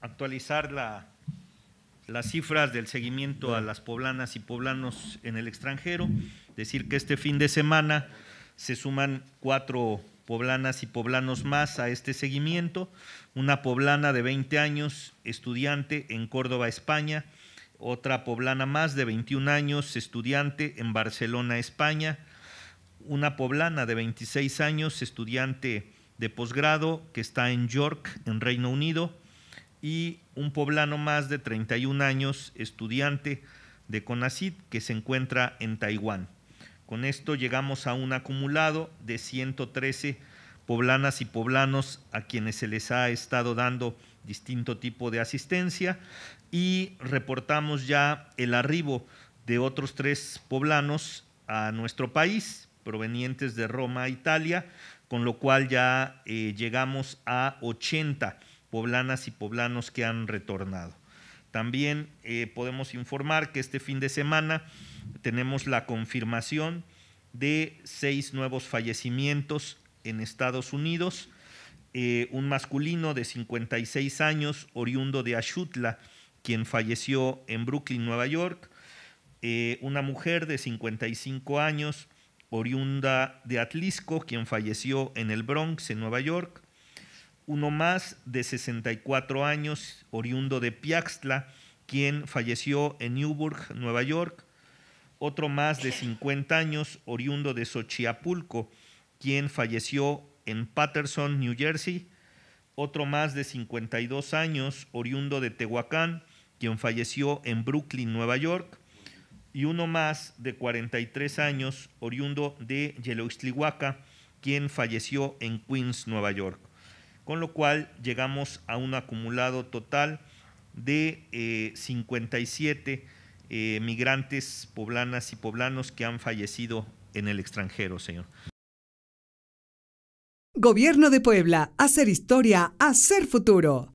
actualizar la, las cifras del seguimiento a las poblanas y poblanos en el extranjero, decir que este fin de semana se suman cuatro poblanas y poblanos más a este seguimiento, una poblana de 20 años, estudiante en Córdoba, España, otra poblana más de 21 años, estudiante en Barcelona, España, una poblana de 26 años, estudiante de posgrado que está en York, en Reino Unido, y un poblano más de 31 años, estudiante de CONACID, que se encuentra en Taiwán. Con esto llegamos a un acumulado de 113 poblanas y poblanos a quienes se les ha estado dando distinto tipo de asistencia y reportamos ya el arribo de otros tres poblanos a nuestro país provenientes de Roma, Italia, con lo cual ya eh, llegamos a 80 poblanas y poblanos que han retornado. También eh, podemos informar que este fin de semana tenemos la confirmación de seis nuevos fallecimientos en Estados Unidos. Eh, un masculino de 56 años, oriundo de Ashutla, quien falleció en Brooklyn, Nueva York. Eh, una mujer de 55 años, oriunda de Atlisco, quien falleció en el Bronx, en Nueva York uno más de 64 años, oriundo de Piaxtla, quien falleció en Newburgh, Nueva York. Otro más de 50 años, oriundo de Xochiapulco, quien falleció en Patterson, New Jersey. Otro más de 52 años, oriundo de Tehuacán, quien falleció en Brooklyn, Nueva York. Y uno más de 43 años, oriundo de Yeloistlihuaca, quien falleció en Queens, Nueva York con lo cual llegamos a un acumulado total de 57 eh, eh, migrantes poblanas y poblanos que han fallecido en el extranjero, señor. Gobierno de Puebla, hacer historia, hacer futuro.